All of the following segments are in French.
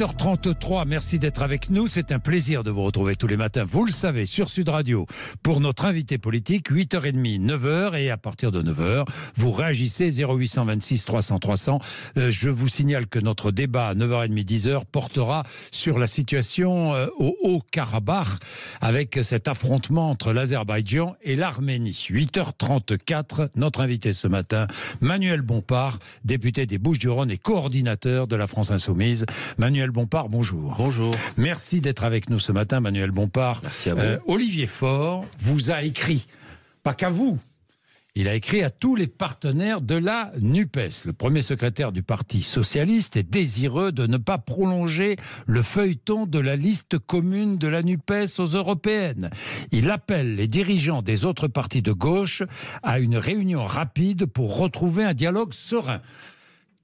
7h33, merci d'être avec nous. C'est un plaisir de vous retrouver tous les matins, vous le savez, sur Sud Radio pour notre invité politique, 8h30, 9h. Et à partir de 9h, vous réagissez 0826 300 300. je vous signale que notre débat à 9h30, 10h portera sur la situation euh, au Haut-Karabakh avec cet affrontement entre l'Azerbaïdjan et l'Arménie. 8h34, notre invité ce matin, Manuel Bompard, député des Bouches-du-Rhône et coordinateur de la France Insoumise. Manuel Bompard, bonjour. Bonjour. Merci d'être avec nous ce matin, Manuel Bompard. Euh, Olivier Faure vous a écrit, pas qu'à vous, il a écrit à tous les partenaires de la NUPES. Le premier secrétaire du Parti socialiste est désireux de ne pas prolonger le feuilleton de la liste commune de la NUPES aux européennes. Il appelle les dirigeants des autres partis de gauche à une réunion rapide pour retrouver un dialogue serein.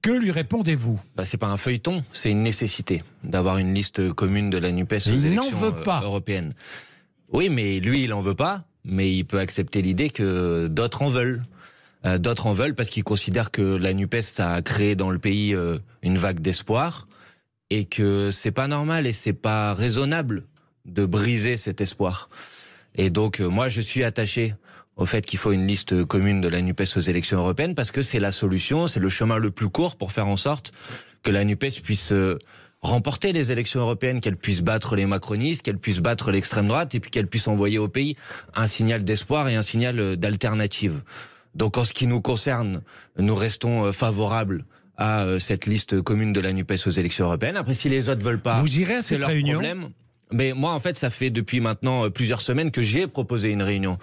Que lui répondez-vous bah, n'est pas un feuilleton, c'est une nécessité d'avoir une liste commune de la NUPES aux il élections veut euh, pas. européennes. Oui, mais lui, il n'en veut pas, mais il peut accepter l'idée que d'autres en veulent. Euh, d'autres en veulent parce qu'ils considèrent que la NUPES, a créé dans le pays euh, une vague d'espoir et que c'est pas normal et c'est pas raisonnable de briser cet espoir. Et donc, moi, je suis attaché au fait qu'il faut une liste commune de la NUPES aux élections européennes, parce que c'est la solution, c'est le chemin le plus court pour faire en sorte que la NUPES puisse euh, remporter les élections européennes, qu'elle puisse battre les macronistes, qu'elle puisse battre l'extrême droite, et puis qu'elle puisse envoyer au pays un signal d'espoir et un signal euh, d'alternative. Donc en ce qui nous concerne, nous restons euh, favorables à cette liste commune de la NUPES aux élections européennes. Après, si les autres veulent pas, Vous irez à leur réunion Mais moi, en fait, ça fait depuis maintenant plusieurs semaines que j'ai proposé une réunion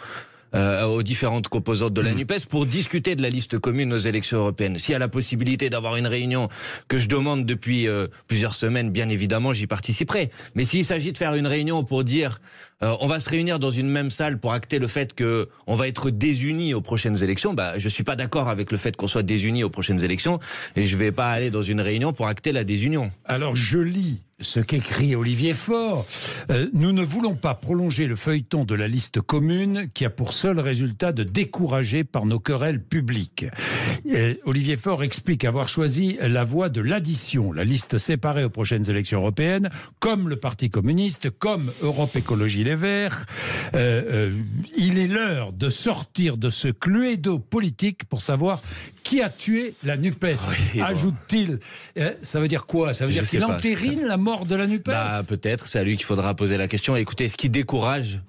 euh, aux différentes composantes de la mm. NUPES pour discuter de la liste commune aux élections européennes. S'il y a la possibilité d'avoir une réunion que je demande depuis euh, plusieurs semaines, bien évidemment, j'y participerai. Mais s'il s'agit de faire une réunion pour dire euh, on va se réunir dans une même salle pour acter le fait qu'on va être désunis aux prochaines élections, bah, je suis pas d'accord avec le fait qu'on soit désunis aux prochaines élections et je vais pas aller dans une réunion pour acter la désunion. Alors je lis ce qu'écrit Olivier Faure. Euh, nous ne voulons pas prolonger le feuilleton de la liste commune qui a pour seul résultat de décourager par nos querelles publiques. Euh, Olivier Faure explique avoir choisi la voie de l'addition, la liste séparée aux prochaines élections européennes, comme le Parti communiste, comme Europe Écologie Les Verts. Euh, il est l'heure de sortir de ce cluedo politique pour savoir qui a tué la NUPES Ajoute-t-il. Euh, ça veut dire quoi Ça veut dire qu'il entérine la mort de la NUPES bah, Peut-être, c'est à lui qu'il faudra poser la question. Écoutez, ce qui décourage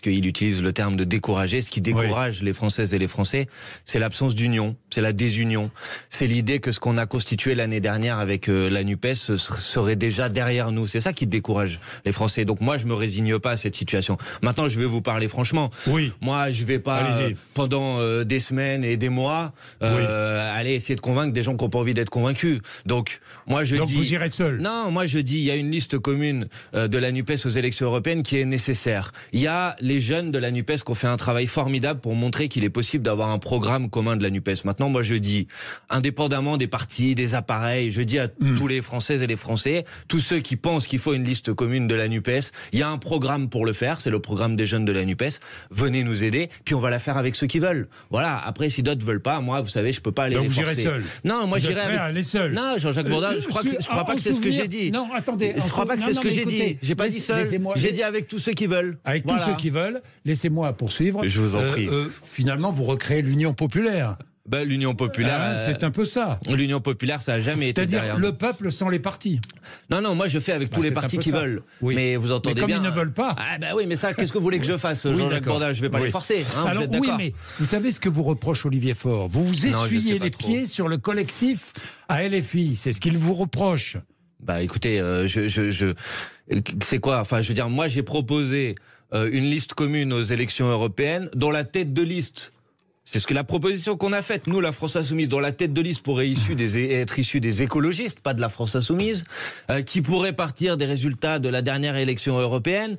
qu'il utilise le terme de décourager, ce qui décourage les Françaises et les Français, c'est l'absence d'union, c'est la désunion, c'est l'idée que ce qu'on a constitué l'année dernière avec euh, la NUPES serait déjà derrière nous. C'est ça qui décourage les Français. Donc moi, je me résigne pas à cette situation. Maintenant, je vais vous parler franchement. Oui. Moi, je vais pas euh, pendant euh, des semaines et des mois aller essayer de convaincre des gens qui n'ont pas envie d'être convaincus. Donc moi, je dis. Donc vous irez seul. Non, moi je dis, il y a une liste commune de la Nupes aux élections européennes qui est nécessaire. Il y a les jeunes de la NUPES qui ont fait un travail formidable pour montrer qu'il est possible d'avoir un programme commun de la NUPES. Maintenant, moi, je dis, indépendamment des partis, des appareils, je dis à mm. tous les Françaises et les Français, tous ceux qui pensent qu'il faut une liste commune de la NUPES, il y a un programme pour le faire, c'est le programme des jeunes de la NUPES, venez nous aider, puis on va la faire avec ceux qui veulent. Voilà, après, si d'autres veulent pas, moi, vous savez, je peux pas aller Donc les vous Seul. Non, moi, j'irai avec... seul. Non, Jean-Jacques Bourdin, je crois, euh, crois pas que c'est ce que j'ai dit. Non, attendez. Je crois pas que c'est ce que j'ai dit. J'ai pas dit seul. J'ai dit avec tous ceux qui veulent. Avec tous ceux qui veulent veulent. Laissez-moi poursuivre. Je vous en euh, prie. Euh, finalement, vous recréez l'Union populaire. Bah, l'Union populaire. Hein, c'est euh, un peu ça. L'Union populaire, ça a jamais été. C'est-à-dire le peuple sans les partis. Non, non, moi je fais avec bah, tous les partis qui veulent. Oui. Mais vous entendez mais comme ils ne veulent pas. Ah, bah oui, mais ça, qu'est-ce que vous voulez que je fasse, oui, Jean-Jacques Je vais pas les forcer. Hein, vous oui, mais vous savez ce que vous reproche Olivier Faure Vous vous essuyez les pieds sur le collectif à LFI. C'est ce qu'il vous reproche. Bah écoutez, je, je, je c'est quoi Enfin, je veux dire, moi j'ai proposé euh, une liste commune aux élections européennes dont la tête de liste c'est ce que la proposition qu'on a faite, nous, la France Insoumise, dont la tête de liste pourrait des, être issue des écologistes, pas de la France Insoumise, euh, qui pourrait partir des résultats de la dernière élection européenne,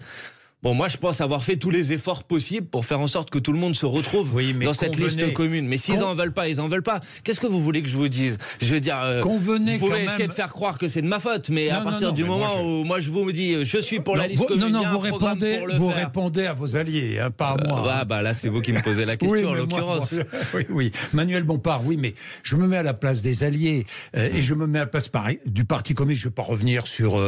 Bon, moi, je pense avoir fait tous les efforts possibles pour faire en sorte que tout le monde se retrouve dans cette liste commune. Mais s'ils n'en veulent pas, ils n'en veulent pas. Qu'est-ce que vous voulez que je vous dise Je veux dire, euh, convenez vous pouvez essayer de faire croire que c'est de ma faute, mais à partir du moment où moi je vous dis, je suis pour la liste commune. Non, non, vous répondez, vous répondez à vos alliés, hein, pas à euh, moi. Ah bah, là, c'est vous qui me posez la question en l'occurrence. oui, oui, Manuel Bompard, oui, mais je me mets à la place des alliés euh, et je me mets à la place du Parti communiste. Je ne vais pas revenir sur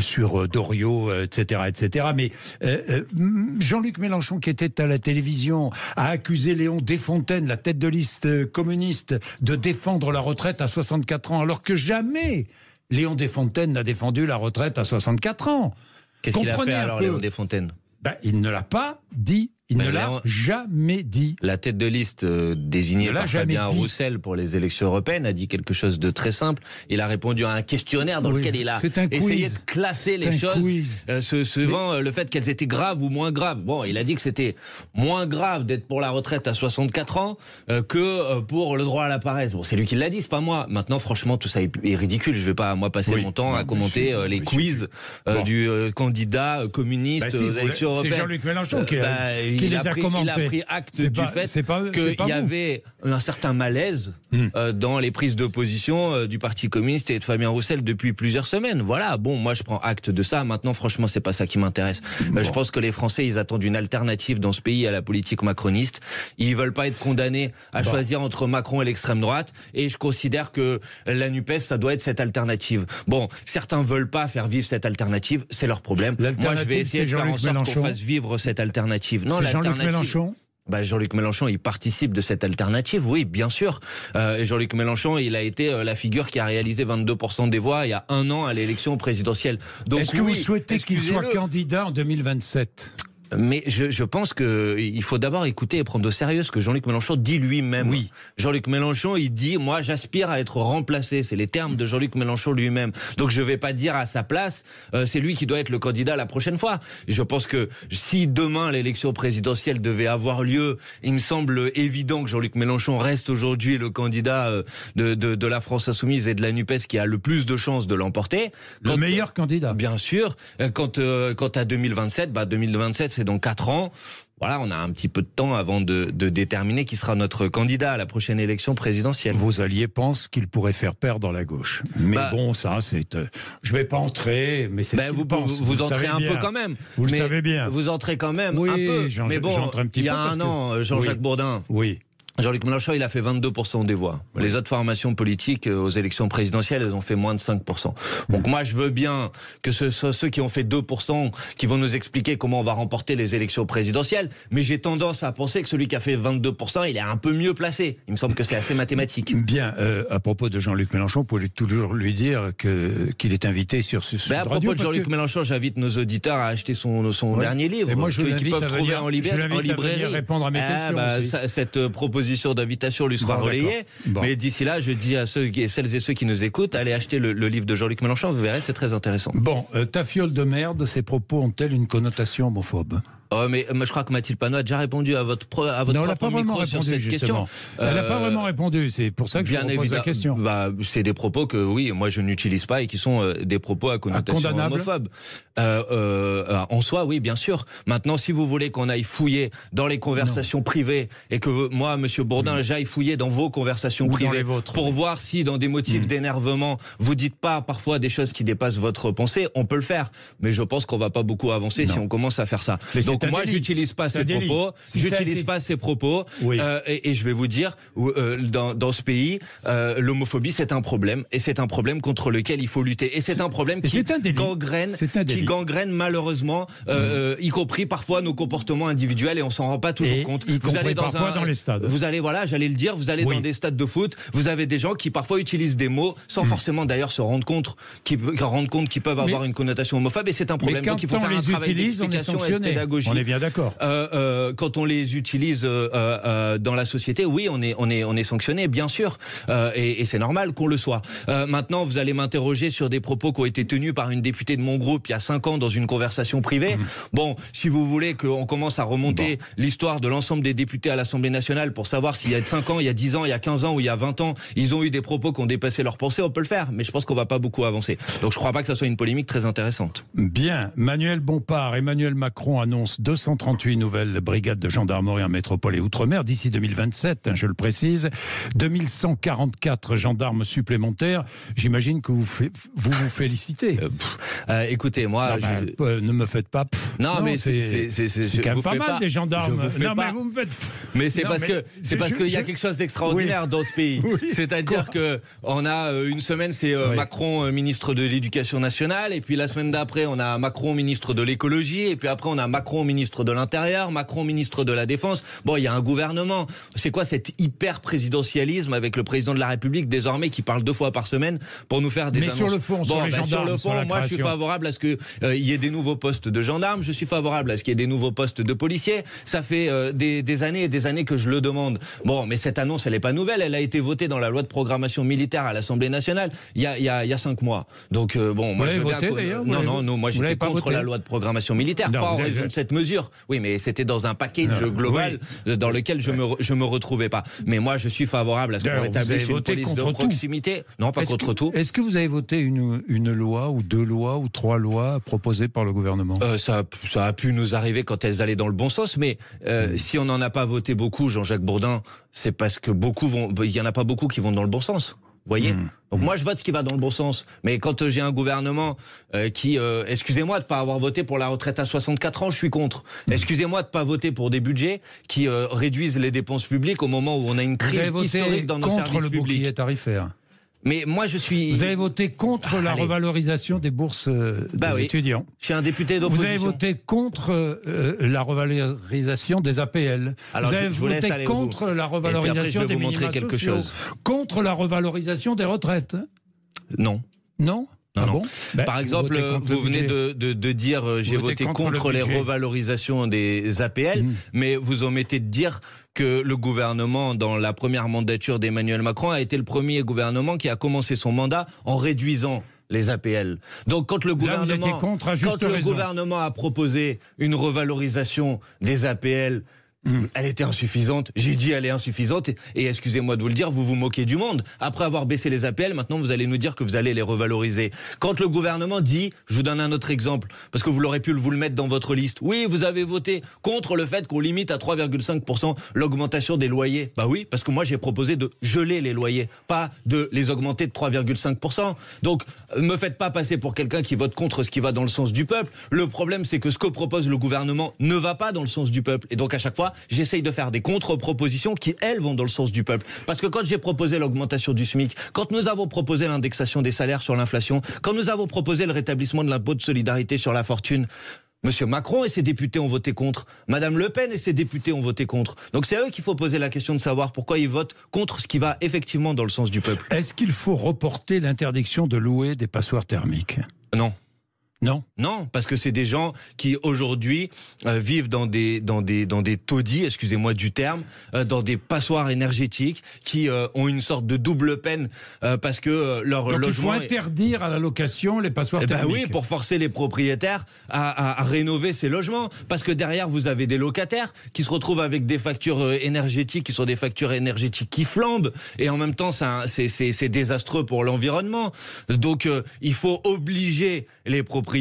sur Doriot, etc., etc. Mais euh, euh, Jean-Luc Mélenchon, qui était à la télévision, a accusé Léon Desfontaines, la tête de liste communiste, de défendre la retraite à 64 ans, alors que jamais Léon Desfontaines n'a défendu la retraite à 64 ans. Qu'est-ce qu'il a fait alors, Léon Desfontaines ben, Il ne l'a pas dit il ne l'a jamais dit. La tête de liste euh, désignée par Fabien Roussel pour les élections européennes a dit quelque chose de très simple. Il a répondu à un questionnaire dans lequel il a essayé de classer les choses, euh, suivant euh, le fait qu'elles étaient graves ou moins graves. Bon, il a dit que c'était moins grave d'être pour la retraite à 64 ans euh, que pour le droit à la paresse. Bon, c'est lui qui l'a dit, c'est pas moi. Maintenant, franchement, tout ça est ridicule. Je vais pas moi passer mon temps à commenter les quiz du candidat communiste bah, aux élections européennes. C'est Jean-Luc Mélenchon qui bah, il, a, pris acte du fait qu'il y avait un certain malaise hmm. euh, dans les prises d'opposition euh, du Parti communiste et de Fabien Roussel depuis plusieurs semaines. Voilà, bon, moi je prends acte de ça. Maintenant, franchement, c'est pas ça qui m'intéresse. Euh, je pense que les Français, ils attendent une alternative dans ce pays à la politique macroniste. Ils veulent pas être condamnés à choisir entre Macron et l'extrême droite. Et je considère que la NUPES, ça doit être cette alternative. Bon, certains veulent pas faire vivre cette alternative, c'est leur problème. Moi, je vais essayer de faire en sorte qu'on fasse vivre cette alternative. Non, Jean-Luc Mélenchon bah, Jean-Luc Mélenchon, il participe de cette alternative, oui, bien sûr. Euh, Jean-Luc Mélenchon, il a été euh, la figure qui a réalisé 22% des voix il y a un an à l'élection présidentielle. Est-ce que vous souhaitez qu'il soit candidat en 2027 mais je, je pense qu'il faut d'abord écouter et prendre au sérieux ce que Jean-Luc Mélenchon dit lui-même. Oui. Jean-Luc Mélenchon, il dit Moi, j'aspire à être remplacé. C'est les termes de Jean-Luc Mélenchon lui-même. Donc, je ne vais pas dire à sa place euh, C'est lui qui doit être le candidat la prochaine fois. Je pense que si demain l'élection présidentielle devait avoir lieu, il me semble évident que Jean-Luc Mélenchon reste aujourd'hui le candidat euh, de, de, de, la France Insoumise et de la NUPES qui a le plus de chances de l'emporter. Le meilleur candidat. Bien sûr. Euh, quand, quant à 2027, bah 2027, c'est dans 4 ans. Voilà, on a un petit peu de temps avant de, déterminer qui sera notre candidat à la prochaine élection présidentielle. Vos alliés pensent qu'il pourrait faire dans la gauche. Mais bah. bon, ça, c'est. Euh, je vais pas entrer, mais c'est. Bah, vous, vous, entrez un peu quand même. Vous le savez bien. Vous entrez quand même un peu. mais bon, il y a un an, euh, Jean-Jacques Bourdin. Oui Jean-Luc Mélenchon, il a fait 22% des voix. Les autres formations politiques euh, aux élections présidentielles, elles ont fait moins de 5%. Donc hmm. moi, je veux bien que ce soit ceux qui ont fait 2% qui vont nous expliquer comment on va remporter les élections présidentielles, mais j'ai tendance à penser que celui qui a fait 22%, il est un peu mieux placé. Il me semble que c'est assez mathématique. Bien, euh, à propos de Jean-Luc Mélenchon, vous pouvez toujours lui dire qu'il est invité sur ce sujet. Ben, à propos de Jean-Luc Mélenchon, j'invite nos auditeurs à acheter son, son dernier livre, Et moi, je qu'ils à venir, trouver en, je répondre à mes eh questions ben, cette euh, proposition position d'invitation lui sera relayée. Mais d'ici là, je dis à ceux et celles et ceux qui nous écoutent, allez acheter le, livre de Jean-Luc Mélenchon, vous verrez, c'est très intéressant. Bon, euh, ta fiole de merde, ces propos ont-elles une connotation homophobe Oh, mais euh, je crois que Mathilde Panot a déjà répondu à votre, à votre propre micro sur cette question. Elle n'a euh, pas vraiment répondu, c'est pour ça que je vous pose la question. Bah, c'est des propos que, oui, moi je n'utilise pas et qui sont euh, des propos à connotation homophobe. Euh, euh, en soi, oui, bien sûr. Maintenant, si vous voulez qu'on aille fouiller dans les conversations privées et que moi, Monsieur Bourdin, j'aille fouiller dans vos conversations privées pour voir si, dans des motifs mmh. d'énervement, vous dites pas parfois des choses qui dépassent votre pensée, on peut le faire. Mais je pense qu'on va pas beaucoup avancer si on commence à faire ça. Donc moi, j'utilise pas ces propos, j'utilise pas ces propos, et, je vais vous dire, euh, dans, dans, ce pays, euh, l'homophobie c'est un problème, et c'est un problème contre lequel il faut lutter, et c'est un problème qui gangrène, qui gangrène malheureusement, euh, mmh. y compris parfois nos comportements individuels, et on s'en rend pas toujours compte. vous allez dans un, stades. Vous allez voilà, j'allais le dire, vous allez dans des stades de foot, vous avez des gens qui parfois utilisent des mots sans mmh. forcément d'ailleurs se rendre compte, qui, qui rendent compte qu'ils peuvent avoir une connotation homophobe, et c'est un problème. Mais quand Donc il faut faire les un utilise, travail d'explication et on est bien d'accord. Euh, euh, quand on les utilise euh, dans la société, oui, on est, on est, on est sanctionné, bien sûr, et, et c'est normal qu'on le soit. maintenant, vous allez m'interroger sur des propos qui ont été tenus par une députée de mon groupe il y a cinq ans dans une conversation privée. Mmh. Bon, si vous voulez qu'on commence à remonter l'histoire de l'ensemble des députés à l'Assemblée nationale pour savoir s'il y a 5 ans, il y a 10 ans, il y a 15 ans ou il y a 20 ans, ils ont eu des propos qui ont dépassé leur pensée, on peut le faire. Mais je pense qu'on va pas beaucoup avancer. Donc je crois pas que ça soit une polémique très intéressante. Bien. Manuel Bompard, Emmanuel Macron annonce 238 nouvelles brigades de gendarmerie en métropole et outre-mer d'ici 2027, hein, je le précise. 2144 gendarmes supplémentaires. J'imagine que vous, vous félicitez. Euh, euh, écoutez, moi, ben, euh, ne me faites pas. non, mais c'est quand même pas mal pas, des gendarmes. mais c'est parce que c'est parce qu'il y a quelque chose d'extraordinaire dans ce pays. C'est-à-dire que on a une semaine c'est Macron ministre de l'Éducation nationale et puis la semaine d'après on a Macron ministre de l'écologie et puis après on a Macron ministre de l'Intérieur, Macron ministre de la Défense. Bon, il y a un gouvernement. C'est quoi cet hyper présidentialisme avec le président de la République désormais qui parle deux fois par semaine pour nous faire des Mais sur le fond, sur, les ben, sur le fond, moi je suis favorable à ce qu'il euh, il y ait des nouveaux postes de gendarmes, je suis favorable à ce qu'il y ait des nouveaux postes de policiers. Ça fait euh, des, années et des années que je le demande. Bon, mais cette annonce, elle n'est pas nouvelle. Elle a été votée dans la loi de programmation militaire à l'Assemblée nationale il y, a, y a, cinq mois. Donc euh, bon, moi vous je voté, Non, non, non, moi j'étais contre la loi de programmation militaire, raison de cette oui, mais c'était dans un package ah, global dans lequel je ne me, retrouvais pas. Mais moi, je suis favorable à ce qu'on rétablisse une police de proximité. Non, pas contre tout. Est-ce que vous avez voté une, loi ou deux lois ou trois lois proposées par le gouvernement euh, ça, ça a pu nous arriver quand elles allaient dans le bon sens, mais euh, hmm. si on n'en a pas voté beaucoup, Jean-Jacques Bourdin, c'est parce que beaucoup vont, il y en a pas beaucoup qui vont dans le bon sens voyez hmm. Hmm. moi, je vote ce qui va dans le bon sens. Mais quand euh, j'ai un gouvernement euh, qui, euh, excusez-moi de pas avoir voté pour la retraite à 64 ans, je suis contre. Excusez-moi de ne pas voter pour des budgets qui réduisent les dépenses publiques au moment où on a une crise historique dans nos services publics. contre le bouclier tarifaire mais moi, je suis. Vous avez voté contre la revalorisation des bourses euh, des bah étudiants. Je suis un député d'opposition. Vous avez voté contre euh, euh, la revalorisation des APL. vous avez voté contre la revalorisation des minima Contre la revalorisation des retraites. Non. Non. Non, ah ben, ben, Par exemple, vous, venez de, dire j'ai voté contre, les revalorisations des APL, mmh. mais vous omettez de dire que le gouvernement, dans la première mandature d'Emmanuel Macron, a été le premier gouvernement qui a commencé son mandat en réduisant les APL. Donc quand le gouvernement, quand le gouvernement a proposé une revalorisation des APL elle était insuffisante. J'ai dit elle est insuffisante. Et excusez-moi de vous le dire, vous vous moquez du monde. Après avoir baissé les APL, maintenant vous allez nous dire que vous allez les revaloriser. Quand le gouvernement dit, je vous donne un autre exemple, parce que vous l'aurez pu vous le mettre dans votre liste. Oui, vous avez voté contre le fait qu'on limite à 3,5% l'augmentation des loyers. Bah oui, parce que moi j'ai proposé de geler les loyers, pas de les augmenter de 3,5%. Donc, euh, me faites pas passer pour quelqu'un qui vote contre ce qui va dans le sens du peuple. Le problème, c'est que ce que propose le gouvernement ne va pas dans le sens du peuple. Et donc, à chaque fois, j'essaye de faire des contre-propositions qui, elles, vont dans le sens du peuple. Parce que quand j'ai proposé l'augmentation du SMIC, quand nous avons proposé l'indexation des salaires sur l'inflation, quand nous avons proposé le rétablissement de l'impôt de solidarité sur la fortune, Monsieur Macron et ses députés ont voté contre. Madame Le Pen et ses députés ont voté contre. Donc c'est à eux qu'il faut poser la question de savoir pourquoi ils votent contre ce qui va effectivement dans le sens du peuple. Est-ce qu'il faut reporter l'interdiction de louer des passoires thermiques Non. Non. Non, parce que c'est des gens qui aujourd'hui euh, vivent dans des dans des dans des taudis, excusez-moi du terme, euh, dans des passoires énergétiques qui euh, ont une sorte de double peine parce que leur Donc logement il faut interdire à la location les passoires eh ben oui, pour forcer les propriétaires à, rénover ces logements parce que derrière vous avez des locataires qui se retrouvent avec des factures énergétiques qui sont des factures énergétiques qui flambent et en même temps c'est c'est désastreux pour l'environnement. Donc il faut obliger les propriétaires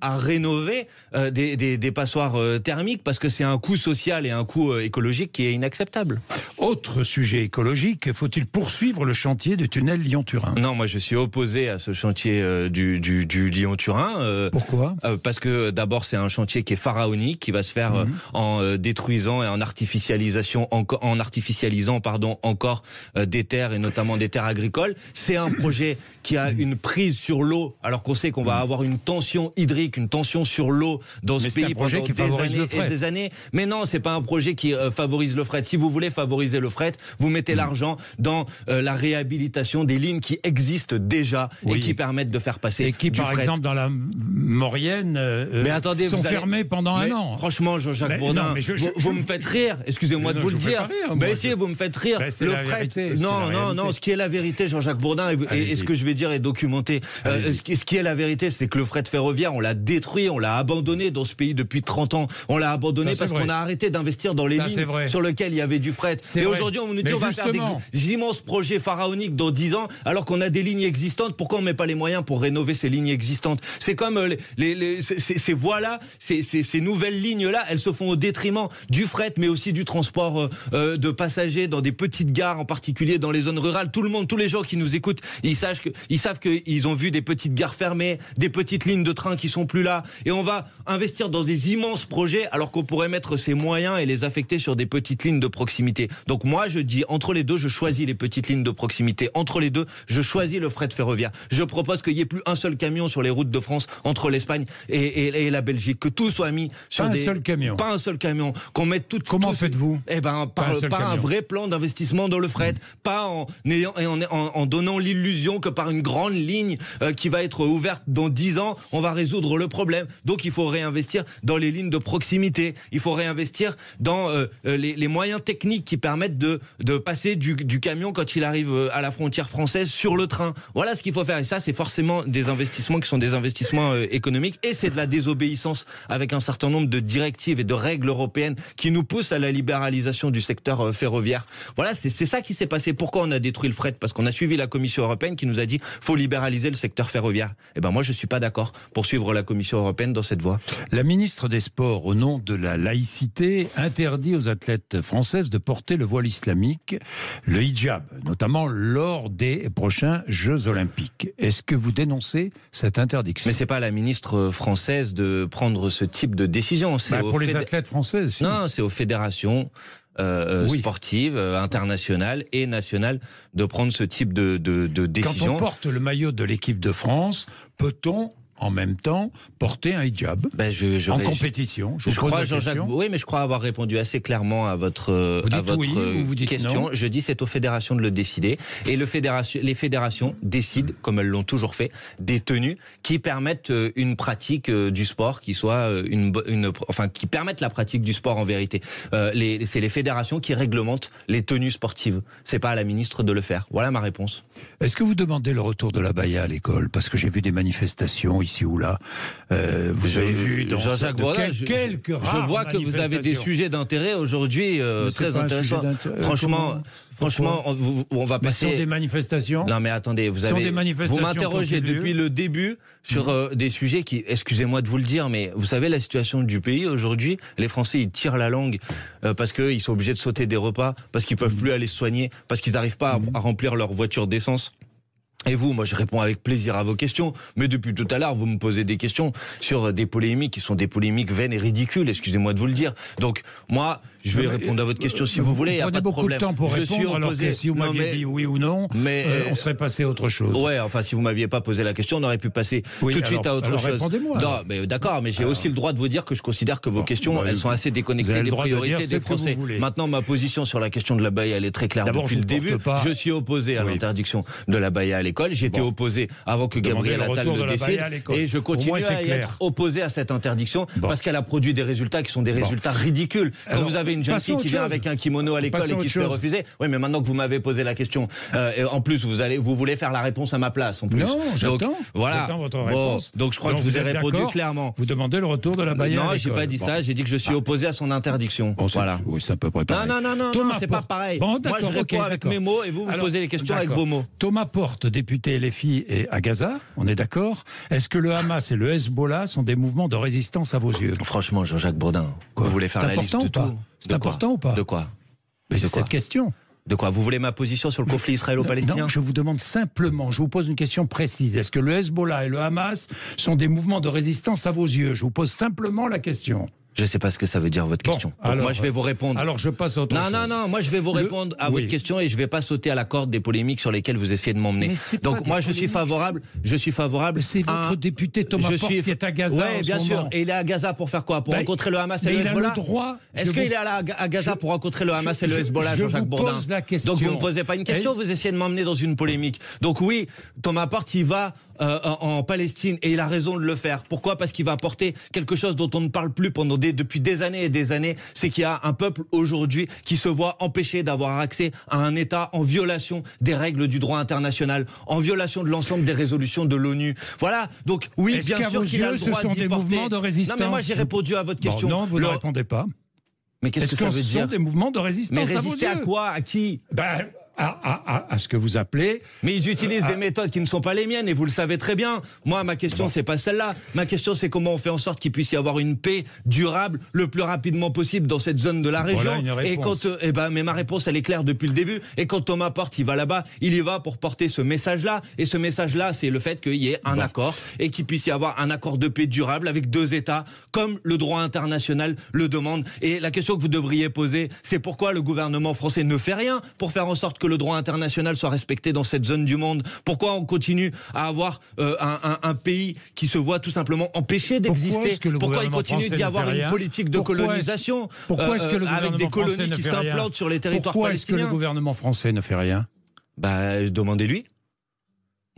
à rénover euh, des, passoires euh, thermiques parce que c'est un coût social et un coût euh, écologique qui est inacceptable. Autre sujet écologique, faut-il poursuivre le chantier du tunnel Lyon-Turin Non, moi je suis opposé à ce chantier du, Lyon-Turin. Pourquoi Parce que d'abord c'est un chantier qui est pharaonique, qui va se faire mhm. en détruisant et en artificialisation en, en artificialisant pardon encore des terres et notamment des terres agricoles. C'est un projet qui a une prise sur l'eau alors qu'on sait qu'on va mhm. avoir une tension hydrique, une tension sur l'eau dans ce pays projet qui des années et des années. Mais non, c'est pas un projet qui euh, favorise le fret. Si vous voulez favoriser le fret, vous mettez mm. l'argent dans euh, la réhabilitation des lignes qui existent déjà et qui permettent de faire passer et qui, par exemple, dans la Maurienne, euh, mais attendez, sont fermées pendant un an. Franchement, Jean-Jacques Bourdin, je, vous, me faites rire. Excusez-moi ben, de vous le dire. mais si, vous me faites rire. le fret. non, non, non. Ce qui est la vérité, Jean-Jacques Bourdin, et, ce que je vais dire est documenté. ce, qui, est la vérité, c'est que le fret fait revient, on l'a détruit, on l'a abandonné dans ce pays depuis 30 ans. On l'a abandonné parce qu'on a arrêté d'investir dans les lignes sur lesquelles il y avait du fret. Et aujourd'hui, on nous dit qu'on va faire des, immenses projets pharaoniques dans 10 ans, alors qu'on a des lignes existantes. Pourquoi on ne met pas les moyens pour rénover ces lignes existantes C'est comme euh, les, ces, voies-là, ces, nouvelles lignes-là, elles se font au détriment du fret, mais aussi du transport euh, euh, de passagers dans des petites gares, en particulier dans les zones rurales. Tout le monde, tous les gens qui nous écoutent, ils, que, ils savent qu'ils ont vu des petites gares fermées, des petites lignes de de trains qui sont plus là, et on va investir dans des immenses projets alors qu'on pourrait mettre ses moyens et les affecter sur des petites lignes de proximité. Donc moi, je dis, entre les deux, je choisis les petites lignes de proximité. Entre les deux, je choisis le fret ferroviaire. Je propose qu'il n'y ait plus un seul camion sur les routes de France entre l'Espagne et, la Belgique, que tout soit mis sur pas des... un seul camion, pas un seul camion, qu'on mette tout. Comment faites-vous Eh ben par, un, vrai plan d'investissement dans le fret, pas en, en, donnant l'illusion que par une grande ligne euh, qui va être ouverte dans dix ans, on on va résoudre le problème. Donc il faut réinvestir dans les lignes de proximité, il faut réinvestir dans euh, euh, les, moyens techniques qui permettent de, passer du, camion quand il arrive euh, à la frontière française sur le train. Voilà ce qu'il faut faire. Et ça, c'est forcément des investissements qui sont des investissements économiques et c'est de la désobéissance avec un certain nombre de directives et de règles européennes qui nous poussent à la libéralisation du secteur ferroviaire. Voilà, c'est ça qui s'est passé. Pourquoi on a détruit le fret Parce qu'on a suivi la Commission européenne qui nous a dit faut libéraliser le secteur ferroviaire. Eh ben moi, je suis pas d'accord poursuivre la Commission européenne dans cette voie La ministre des Sports, au nom de la laïcité, interdit aux athlètes françaises de porter le voile islamique, le hijab, notamment lors des prochains Jeux olympiques. Est-ce que vous dénoncez cette interdiction Mais c'est pas la ministre française de prendre ce type de décision. C'est bah, pour les athlètes françaises. Si. Non, c'est aux fédérations. Euh, euh, sportives, euh, internationales et nationales, de prendre ce type de, de décision. Quand on porte le maillot de l'équipe de France, peut-on en même temps porter un hijab ben, en compétition. Je, crois, oui, mais je crois avoir répondu assez clairement à votre, question. Je dis c'est aux fédérations de le décider. Et les fédérations décident, comme elles l'ont toujours fait, des tenues qui permettent euh, une pratique euh, du sport qui soit euh, une, une enfin qui permettent la pratique du sport en vérité. c'est les fédérations qui réglementent les tenues sportives. C'est pas à la ministre de le faire. Voilà ma réponse. Est-ce que vous demandez le retour de la baïa à l'école parce que j'ai vu des manifestations ici ou là. Euh, vous avez vu dans je, quelques Je vois que vous avez des sujets d'intérêt aujourd'hui euh, très intéressants. Euh, franchement. Franchement, on, va passer. Mais sont des manifestations. Non, mais attendez, vous avez. vous m'interrogez depuis le début sur des sujets qui, excusez-moi de vous le dire, mais vous savez la situation du pays aujourd'hui. Les Français, ils tirent la langue parce qu'ils sont obligés de sauter des repas, parce qu'ils peuvent mm. plus aller se soigner, parce qu'ils n'arrivent pas à, mm. remplir leur voiture d'essence. Et vous, moi je réponds avec plaisir à vos questions, mais depuis tout à l'heure, vous me posez des questions sur des polémiques qui sont des polémiques vaines et ridicules, excusez-moi de vous le dire. Donc moi, je vais répondre à votre euh, question si euh, vous voulez. n'y a pas de beaucoup de temps pour je répondre, suis alors que si vous m'aviez dit oui ou non, euh, on serait passé à autre chose. Ouais, enfin, si vous m'aviez pas posé la question, on aurait pu passer tout de suite à autre alors chose. Non, mais d'accord, mais j'ai aussi le droit de vous dire que je considère que vos questions, bah, elles sont assez déconnectées des priorités des procès. Maintenant, ma position sur la question de la baïa, elle est très claire depuis le début. Je suis opposé à l'interdiction de la baïa à l'école. J'étais opposé avant que Gabriel Attal ne décide, et je continue à être opposé à cette interdiction parce qu'elle a produit des résultats qui sont des résultats ridicules. vous une jeune fille qui vient avec un kimono à l'école et qui se fait refuser, oui, mais maintenant que vous m'avez posé la question, euh, et en plus, vous, allez, vous voulez faire la réponse à ma place, en plus. Non, j'attends. Voilà. votre réponse. donc je crois que vous, vous ai répondu clairement. Vous demandez le retour de la baïenne. Non, j'ai pas dit ça, j'ai dit que je suis ah. opposé à son interdiction. Oh, voilà. Oui, c'est à peu près Non, non, non, non, c'est pas pareil. Moi, je réponds avec mes mots et vous, vous posez les questions avec vos mots. Thomas Porte, député LFI et à Gaza, on est d'accord. Est-ce que le Hamas et le Hezbollah sont des mouvements de résistance à vos yeux Franchement, Jean-Jacques Bourdin, vous voulez faire la liste tout c'est important ou pas De quoi Mais cette question. De quoi Vous voulez ma position sur le conflit israélo-palestinien je vous demande simplement, je vous pose une question précise. Est-ce que le Hezbollah et le Hamas sont des mouvements de résistance à vos yeux Je vous pose simplement la question. Je ne sais pas ce que ça veut dire votre question. moi, je vais vous euh, répondre. Alors, je passe au Non, non, non. Moi, je vais vous répondre à votre question et je ne vais pas sauter à la corde des polémiques sur lesquelles vous essayez de m'emmener. Donc, moi, je suis favorable. Je suis favorable. C'est votre député Thomas Porte qui est à Gaza. Oui, bien sûr. Et il est à Gaza pour faire quoi Pour ben, rencontrer le Hamas et le Hezbollah. Est-ce qu'il est à Gaza pour rencontrer le Hamas et le Hezbollah, Jean-Jacques Bourdin pose la question. Donc, vous ne me posez pas une question. Vous essayez de m'emmener dans une polémique. Donc, oui, Thomas Porte, il va euh, en Palestine et il a raison de le faire. Pourquoi Parce qu'il va apporter quelque chose dont on ne parle plus pendant des depuis des années et des années, c'est qu'il y a un peuple aujourd'hui qui se voit empêché d'avoir accès à un État en violation des règles du droit international, en violation de l'ensemble des résolutions de l'ONU. Voilà. Donc oui, bien sûr qu'il a le droit ce sont des mouvements de résistance. Non, mais moi j'ai répondu à votre question. non, vous ne répondez pas. Mais qu'est-ce que ça veut dire Est-ce des mouvements de résistance Mais résister à, à quoi À qui ben, à, ce que vous appelez. Mais ils utilisent euh, des méthodes qui ne sont pas les miennes et vous le savez très bien. Moi, ma question, c'est pas celle-là. Ma question, c'est comment on fait en sorte qu'il puisse y avoir une paix durable le plus rapidement possible dans cette zone de la région. et quand, euh, eh ben, mais ma réponse, elle est claire depuis le début. Et quand Thomas Porte, il va là-bas, il y va pour porter ce message-là. Et ce message-là, c'est le fait qu'il y ait un accord et qu'il puisse y avoir un accord de paix durable avec deux États, comme le droit international le demande. Et la question que vous devriez poser, c'est pourquoi le gouvernement français ne fait rien pour faire en sorte que le droit international soit respecté dans cette zone du monde Pourquoi on continue à avoir euh, un, pays qui se voit tout simplement empêché d'exister Pourquoi, il continue d'y avoir une politique de colonisation euh, euh, Pourquoi est-ce que le avec des colonies qui s'implantent sur les territoires palestiniens Pourquoi est-ce que le gouvernement français ne fait rien bah, demandez-lui.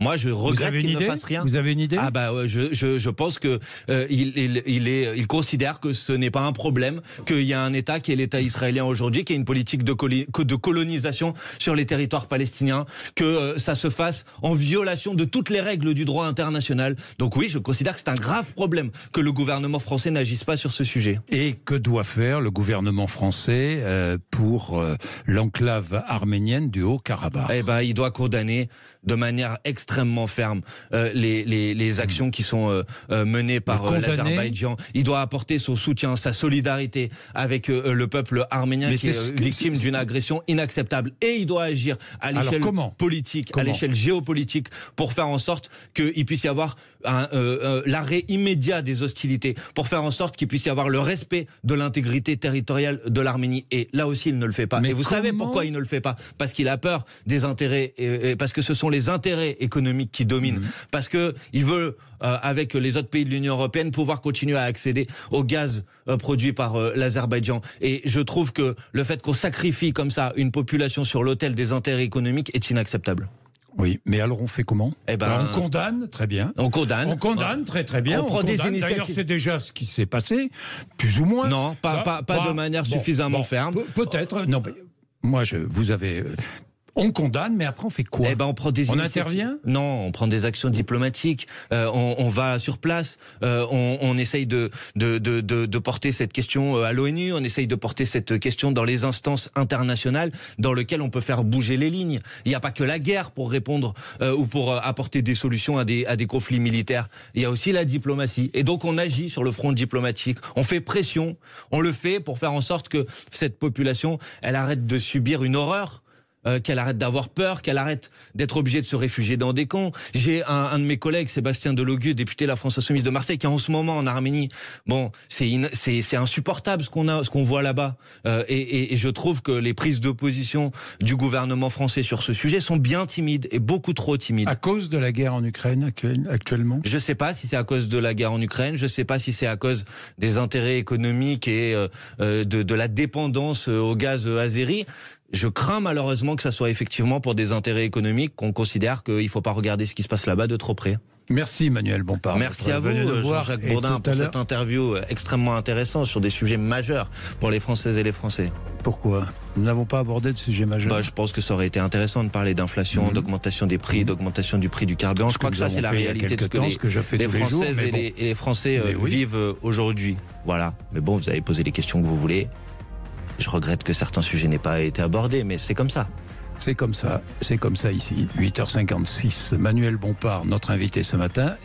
Moi, je regrette qu'il ne fasse rien. Vous avez une idée Ah bah, je, je, je, pense que euh, il, il, il, est, il considère que ce n'est pas un problème, qu'il y a un État qui est l'État israélien aujourd'hui, qui a une politique de, coli, de colonisation sur les territoires palestiniens, que euh, ça se fasse en violation de toutes les règles du droit international. Donc oui, je considère que c'est un grave problème que le gouvernement français n'agisse pas sur ce sujet. Et que doit faire le gouvernement français euh, pour l'enclave arménienne du Haut-Karabakh Eh ben, il doit condamner de manière extrêmement ferme euh, les, actions qui sont euh, euh, menées par l'Azerbaïdjan. Il doit apporter son soutien, sa solidarité avec le peuple arménien qui est, victime d'une agression inacceptable. Et il doit agir à l'échelle politique, à l'échelle géopolitique, pour faire en sorte qu'il puisse y avoir un, euh, euh, l'arrêt immédiat des hostilités pour faire en sorte qu'il puisse y avoir le respect de l'intégrité territoriale de l'Arménie. Et là aussi, il ne le fait pas. Mais et vous savez pourquoi il ne le fait pas Parce qu'il a peur des intérêts, et, parce que ce sont les intérêts économiques qui dominent, mmh. parce que il veut euh, avec les autres pays de l'Union européenne pouvoir continuer à accéder au gaz produit par l'Azerbaïdjan. Et je trouve que le fait qu'on sacrifie comme ça une population sur l'autel des intérêts économiques est inacceptable. Oui, mais alors on fait comment eh ben, On condamne, très bien. On condamne. On condamne, très très bien. On, prend des initiatives. D'ailleurs, c'est déjà ce qui s'est passé, plus ou moins. Non, pas, bah, de manière suffisamment ferme. Peut-être. Euh, non, moi, je, vous avez euh, on condamne, mais après on fait quoi eh ben, on, prend des on intervient Non, on prend des actions diplomatiques. Euh, on, va sur place. Euh, on, on, essaye de de, porter cette question euh, à l'ONU. On essaye de porter cette question dans les instances internationales dans lesquelles on peut faire bouger les lignes. Il n'y a pas que la guerre pour répondre ou pour apporter des solutions à des, à des conflits militaires. Il y a aussi la diplomatie. Et donc on agit sur le front diplomatique. On fait pression. On le fait pour faire en sorte que cette population, elle arrête de subir une horreur. Euh, qu'elle arrête d'avoir peur, qu'elle arrête d'être obligée de se réfugier dans des camps. J'ai un, de mes collègues, Sébastien Delogu, député de la France Insoumise de Marseille, qui en ce moment en Arménie. Bon, c'est insupportable ce qu'on a, ce qu'on voit là-bas. Euh, et, je trouve que les prises de position du gouvernement français sur ce sujet sont bien timides et beaucoup trop timides. À cause de la guerre en Ukraine actuellement Je ne sais pas si c'est à cause de la guerre en Ukraine. Je ne sais pas si c'est à cause des intérêts économiques et euh, de, de, la dépendance au gaz azéri. Je crains malheureusement que ça soit effectivement pour des intérêts économiques qu'on considère qu'il ne faut pas regarder ce qui se passe là-bas de trop près. Merci Manuel Bompard. Merci à vous, euh, voir jacques Bourdin, pour cette interview euh, extrêmement intéressante sur des sujets majeurs pour les Françaises et les Français. Pourquoi Nous n'avons pas abordé de sujets majeurs bah, je pense que ça aurait été intéressant de parler d'inflation, mhm. d'augmentation des prix, mhm. d'augmentation du prix du carburant. Je crois que, ça, c'est la réalité de ce que les, Françaises et, les, Français euh, vivent aujourd'hui. Voilà. Mais bon, vous avez posé les questions que vous voulez. Je regrette que certains sujets n'aient pas été abordés, mais c'est comme ça. C'est comme ça, c'est comme ça ici. 8h56, Manuel Bompard, notre invité ce matin.